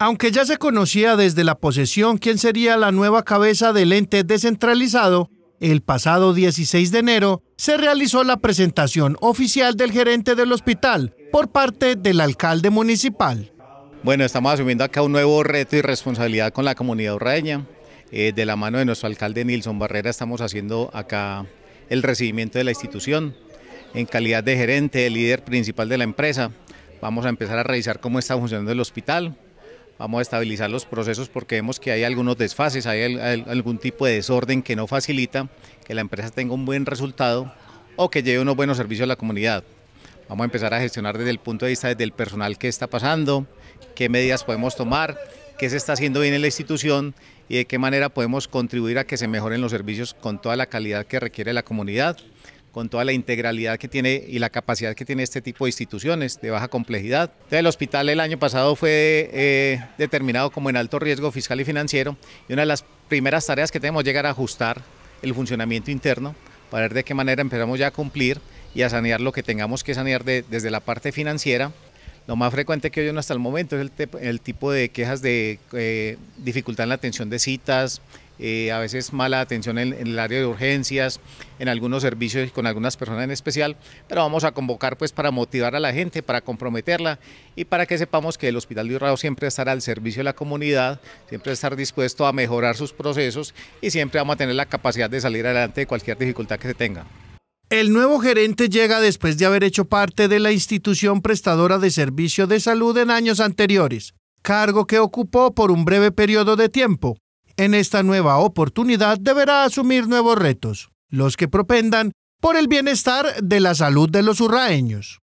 Aunque ya se conocía desde la posesión quién sería la nueva cabeza del ente descentralizado, el pasado 16 de enero se realizó la presentación oficial del gerente del hospital por parte del alcalde municipal. Bueno, estamos asumiendo acá un nuevo reto y responsabilidad con la comunidad urraeña eh, de la mano de nuestro alcalde Nilson Barrera estamos haciendo acá el recibimiento de la institución. En calidad de gerente, el líder principal de la empresa, vamos a empezar a revisar cómo está funcionando el hospital, vamos a estabilizar los procesos porque vemos que hay algunos desfases, hay, algún tipo de desorden que no facilita que la empresa tenga un buen resultado o que lleve unos buenos servicios a la comunidad. Vamos a empezar a gestionar desde el punto de vista del personal qué está pasando, qué medidas podemos tomar, qué se está haciendo bien en la institución y de qué manera podemos contribuir a que se mejoren los servicios con toda la calidad que requiere la comunidad con toda la integralidad que tiene y la capacidad que tiene este tipo de instituciones de baja complejidad. el hospital el año pasado fue eh, determinado como en alto riesgo fiscal y financiero y una de las primeras tareas que tenemos es llegar a ajustar el funcionamiento interno para ver de qué manera empezamos ya a cumplir y a sanear lo que tengamos que sanear desde la parte financiera lo más frecuente que oyen hasta el momento es el, tipo de quejas de eh, dificultad en la atención de citas, eh, a veces mala atención en, el área de urgencias, en algunos servicios con algunas personas en especial, pero vamos a convocar pues para motivar a la gente, para comprometerla y para que sepamos que el Hospital de Urrao siempre estará al servicio de la comunidad, siempre estar dispuesto a mejorar sus procesos y siempre vamos a tener la capacidad de salir adelante de cualquier dificultad que se tenga. El nuevo gerente llega después de haber hecho parte de la institución prestadora de servicio de salud en años anteriores, cargo que ocupó por un breve periodo de tiempo. En esta nueva oportunidad deberá asumir nuevos retos, los que propendan por el bienestar de la salud de los urraeños.